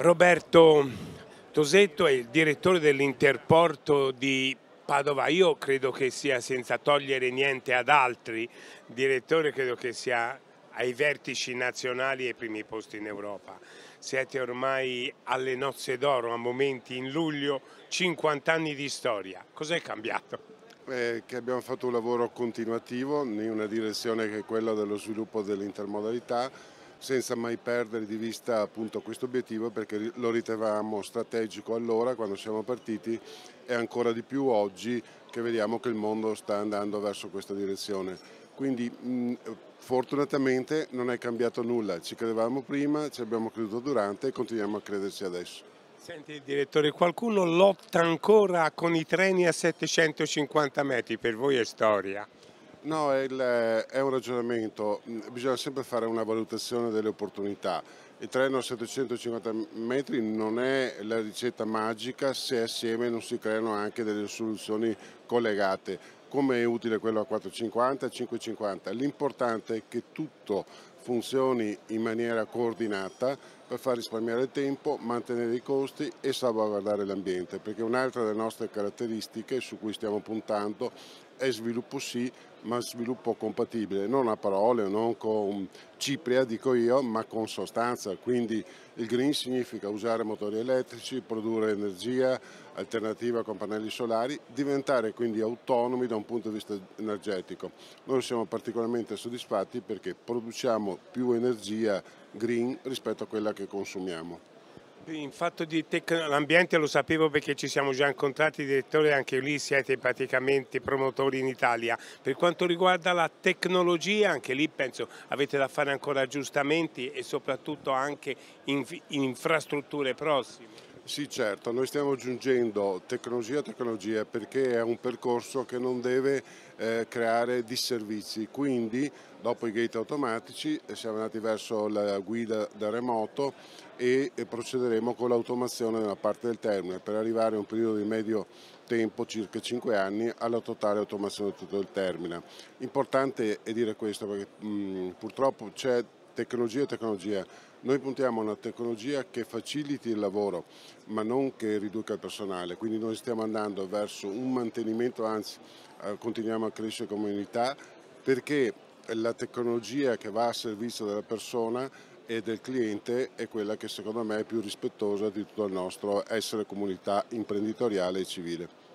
Roberto Tosetto è il direttore dell'interporto di Padova, io credo che sia senza togliere niente ad altri, direttore credo che sia ai vertici nazionali e ai primi posti in Europa. Siete ormai alle nozze d'oro, a momenti in luglio, 50 anni di storia. Cos'è cambiato? Eh, che abbiamo fatto un lavoro continuativo in una direzione che è quella dello sviluppo dell'intermodalità, senza mai perdere di vista appunto questo obiettivo perché lo riteniamo strategico allora quando siamo partiti e ancora di più oggi che vediamo che il mondo sta andando verso questa direzione. Quindi mh, fortunatamente non è cambiato nulla, ci credevamo prima, ci abbiamo creduto durante e continuiamo a crederci adesso. Senti direttore, qualcuno lotta ancora con i treni a 750 metri, per voi è storia? No, è, il, è un ragionamento, mm, bisogna sempre fare una valutazione delle opportunità. Il treno a 750 metri non è la ricetta magica se assieme non si creano anche delle soluzioni collegate come è utile quello a 4,50 e 5,50. L'importante è che tutto funzioni in maniera coordinata per far risparmiare tempo, mantenere i costi e salvaguardare l'ambiente, perché un'altra delle nostre caratteristiche su cui stiamo puntando è sviluppo sì, ma sviluppo compatibile, non a parole, non con cipria, dico io, ma con sostanza. Quindi il green significa usare motori elettrici, produrre energia alternativa con pannelli solari, diventare quindi autonomi da un punto di vista energetico. Noi siamo particolarmente soddisfatti perché produciamo produciamo più energia green rispetto a quella che consumiamo. In fatto di l'ambiente lo sapevo perché ci siamo già incontrati, direttore, anche lì siete praticamente promotori in Italia. Per quanto riguarda la tecnologia, anche lì penso avete da fare ancora aggiustamenti e soprattutto anche in infrastrutture prossime. Sì, certo, noi stiamo aggiungendo tecnologia a tecnologia perché è un percorso che non deve eh, creare disservizi, quindi dopo i gate automatici eh, siamo andati verso la guida da remoto e, e procederemo con l'automazione nella parte del termine per arrivare a un periodo di medio tempo, circa 5 anni, alla totale automazione di tutto il termine. Importante è dire questo perché mh, purtroppo c'è tecnologia e tecnologia. Noi puntiamo a una tecnologia che faciliti il lavoro, ma non che riduca il personale, quindi noi stiamo andando verso un mantenimento, anzi eh, continuiamo a crescere come unità, perché la tecnologia che va a servizio della persona e del cliente è quella che secondo me è più rispettosa di tutto il nostro essere comunità imprenditoriale e civile.